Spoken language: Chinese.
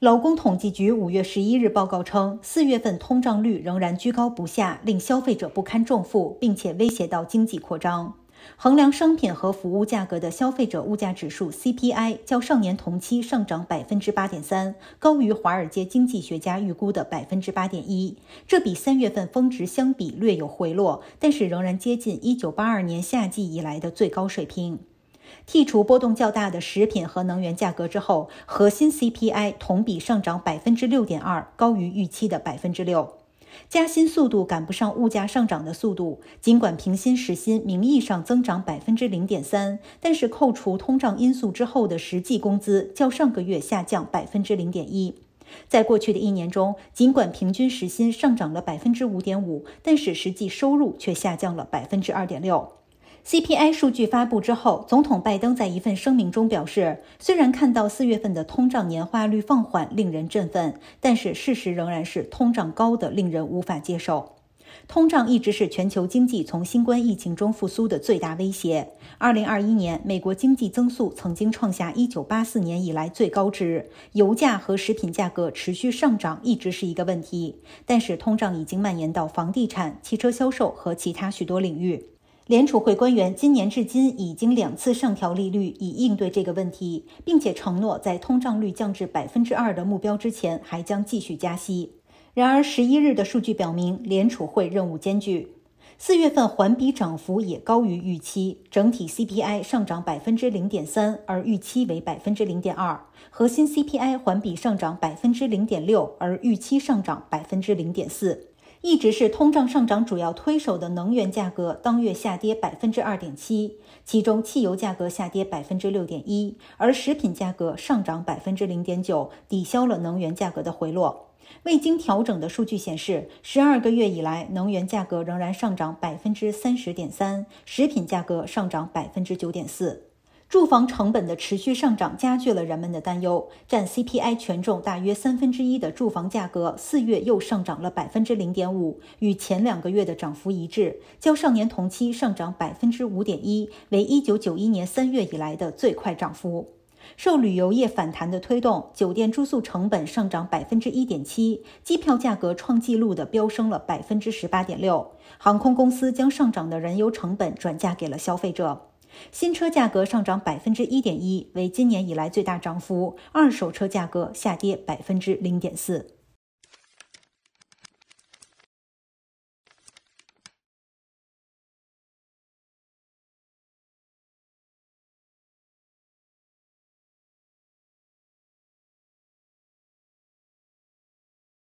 劳工统计局五月十一日报告称，四月份通胀率仍然居高不下，令消费者不堪重负，并且威胁到经济扩张。衡量商品和服务价格的消费者物价指数 （CPI） 较上年同期上涨百分之八点三，高于华尔街经济学家预估的百分之八点一。这比三月份峰值相比略有回落，但是仍然接近一九八二年夏季以来的最高水平。剔除波动较大的食品和能源价格之后，核心 CPI 同比上涨百分之六点二，高于预期的百分之六。加薪速度赶不上物价上涨的速度。尽管平薪时薪名义上增长百分之零点三，但是扣除通胀因素之后的实际工资较上个月下降百分之零点一。在过去的一年中，尽管平均时薪上涨了百分之五点五，但是实际收入却下降了百分之二点六。CPI 数据发布之后，总统拜登在一份声明中表示，虽然看到四月份的通胀年化率放缓令人振奋，但是事实仍然是通胀高的令人无法接受。通胀一直是全球经济从新冠疫情中复苏的最大威胁。二零二一年，美国经济增速曾经创下一九八四年以来最高值，油价和食品价格持续上涨一直是一个问题，但是通胀已经蔓延到房地产、汽车销售和其他许多领域。联储会官员今年至今已经两次上调利率，以应对这个问题，并且承诺在通胀率降至百分之二的目标之前，还将继续加息。然而，十一日的数据表明，联储会任务艰巨。四月份环比涨幅也高于预期，整体 CPI 上涨百分之零点三，而预期为百分之零点二；核心 CPI 环比上涨百分之零点六，而预期上涨百分之零点四。一直是通胀上涨主要推手的能源价格当月下跌百分之二点七，其中汽油价格下跌百分之六点一，而食品价格上涨百分之零点九，抵消了能源价格的回落。未经调整的数据显示，十二个月以来，能源价格仍然上涨百分之三十点三，食品价格上涨百分之九点四。住房成本的持续上涨加剧了人们的担忧。占 CPI 权重大约三分之一的住房价格，四月又上涨了百分之零点五，与前两个月的涨幅一致，较上年同期上涨百分之五点一，为一九九一年三月以来的最快涨幅。受旅游业反弹的推动，酒店住宿成本上涨百分之一点七，机票价格创纪录的飙升了百分之十八点六。航空公司将上涨的燃油成本转嫁给了消费者。新车价格上涨百分之一点一，为今年以来最大涨幅；二手车价格下跌百分之零点四。